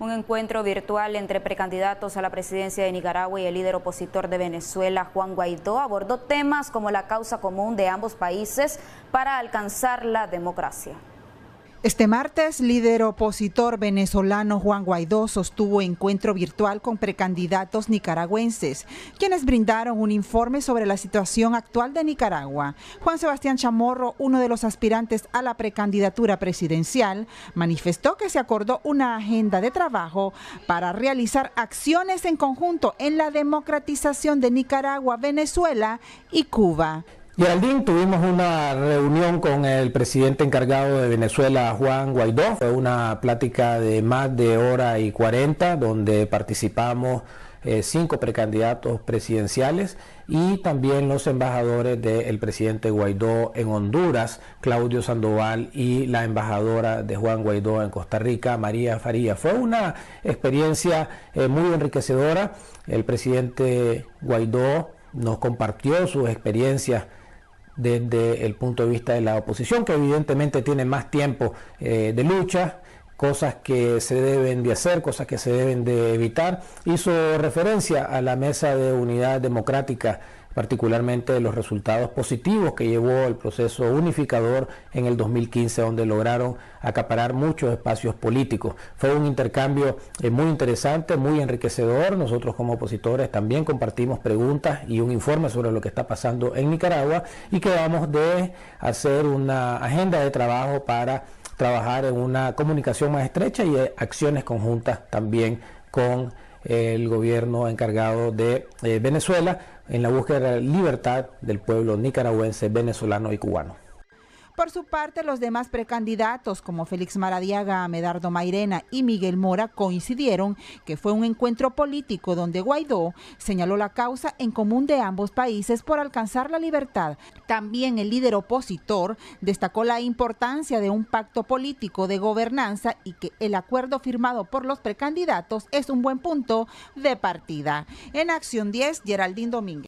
un encuentro virtual entre precandidatos a la presidencia de Nicaragua y el líder opositor de Venezuela, Juan Guaidó, abordó temas como la causa común de ambos países para alcanzar la democracia. Este martes, líder opositor venezolano Juan Guaidó sostuvo encuentro virtual con precandidatos nicaragüenses, quienes brindaron un informe sobre la situación actual de Nicaragua. Juan Sebastián Chamorro, uno de los aspirantes a la precandidatura presidencial, manifestó que se acordó una agenda de trabajo para realizar acciones en conjunto en la democratización de Nicaragua, Venezuela y Cuba. Geraldine, tuvimos una reunión con el presidente encargado de Venezuela, Juan Guaidó. Fue una plática de más de hora y cuarenta, donde participamos eh, cinco precandidatos presidenciales y también los embajadores del presidente Guaidó en Honduras, Claudio Sandoval, y la embajadora de Juan Guaidó en Costa Rica, María Faría. Fue una experiencia eh, muy enriquecedora. El presidente Guaidó nos compartió sus experiencias desde el punto de vista de la oposición, que evidentemente tiene más tiempo eh, de lucha, cosas que se deben de hacer, cosas que se deben de evitar. Hizo referencia a la mesa de unidad democrática particularmente los resultados positivos que llevó el proceso unificador en el 2015, donde lograron acaparar muchos espacios políticos. Fue un intercambio eh, muy interesante, muy enriquecedor. Nosotros como opositores también compartimos preguntas y un informe sobre lo que está pasando en Nicaragua y que vamos de hacer una agenda de trabajo para trabajar en una comunicación más estrecha y acciones conjuntas también con el gobierno encargado de eh, Venezuela en la búsqueda de la libertad del pueblo nicaragüense, venezolano y cubano. Por su parte, los demás precandidatos, como Félix Maradiaga, Medardo Mairena y Miguel Mora, coincidieron que fue un encuentro político donde Guaidó señaló la causa en común de ambos países por alcanzar la libertad. También el líder opositor destacó la importancia de un pacto político de gobernanza y que el acuerdo firmado por los precandidatos es un buen punto de partida. En Acción 10, Geraldín Domínguez.